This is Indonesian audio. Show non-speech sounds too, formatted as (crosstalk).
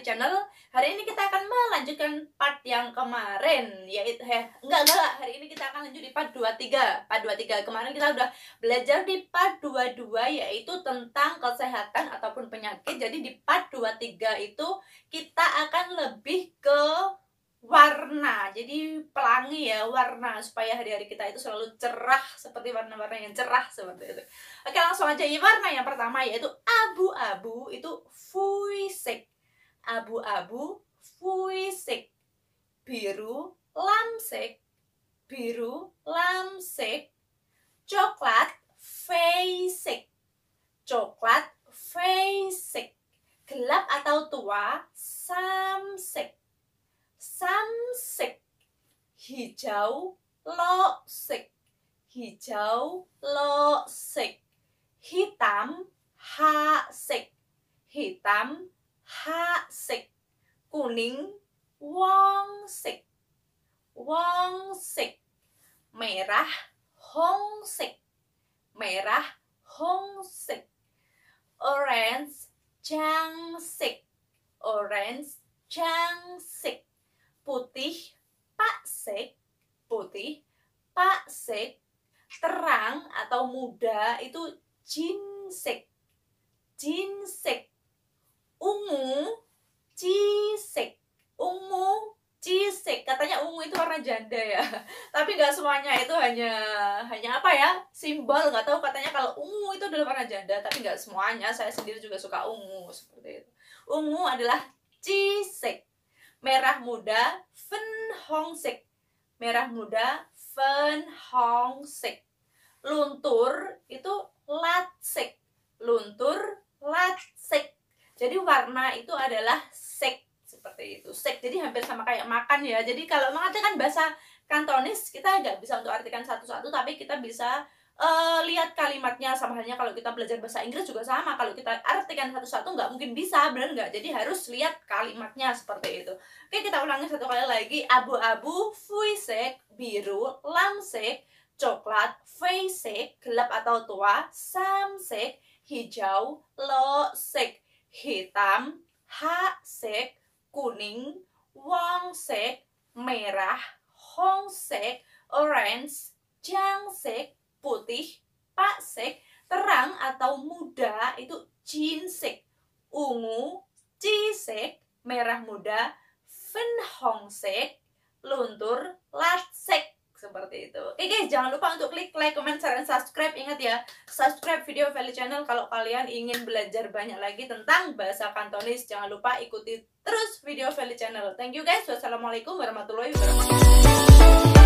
di channel Hari ini kita akan melanjutkan part yang kemarin Yaitu, heh enggak, enggak, hari ini kita akan lanjut di part 23 Part 23, kemarin kita udah belajar di part 22 Yaitu tentang kesehatan ataupun penyakit Jadi di part 23 itu kita akan lebih ke warna jadi pelangi ya warna supaya hari-hari kita itu selalu cerah seperti warna-warna yang cerah seperti itu oke langsung aja ya warna yang pertama yaitu abu-abu itu fuisik abu-abu fuisik, biru lamsik, biru lamsik, coklat feisik, coklat feisik, gelap atau tua samsik, samsik, hijau loksik, hijau loksik, hitam hasik, hitam hasik kuning wongsik wongsik merah hongsik merah hongsik orange jangsik orange jangsik putih paksik putih paksik terang atau muda itu jinsik jinsik janda ya (laughs) tapi nggak semuanya itu hanya hanya apa ya simbol nggak tahu katanya kalau ungu itu adalah warna janda tapi nggak semuanya saya sendiri juga suka ungu seperti itu ungu adalah cisek merah muda fenhongsek merah muda fenhongsek luntur itu latsek luntur latsek jadi warna itu adalah sek seperti itu steak jadi hampir sama kayak makan ya jadi kalau mengatakan kan bahasa kantonis kita nggak bisa untuk artikan satu-satu tapi kita bisa uh, lihat kalimatnya sama halnya kalau kita belajar bahasa Inggris juga sama kalau kita artikan satu-satu nggak mungkin bisa benar nggak jadi harus lihat kalimatnya seperti itu oke kita ulangi satu kali lagi abu-abu fuisek biru lamsek coklat feisek gelap atau tua samsek hijau losek hitam hasek kuning, wongsek, merah, hongsek, orange, jangsek, putih, paksek, terang atau muda itu jinsek, ungu, cisek, merah muda, venhongsek, luntur, lat Oke eh, guys, jangan lupa untuk klik like, comment, share, dan subscribe. Ingat ya, subscribe video Valley Channel kalau kalian ingin belajar banyak lagi tentang bahasa Kantonis. Jangan lupa ikuti terus video Valley Channel. Thank you guys. Wassalamualaikum warahmatullahi wabarakatuh.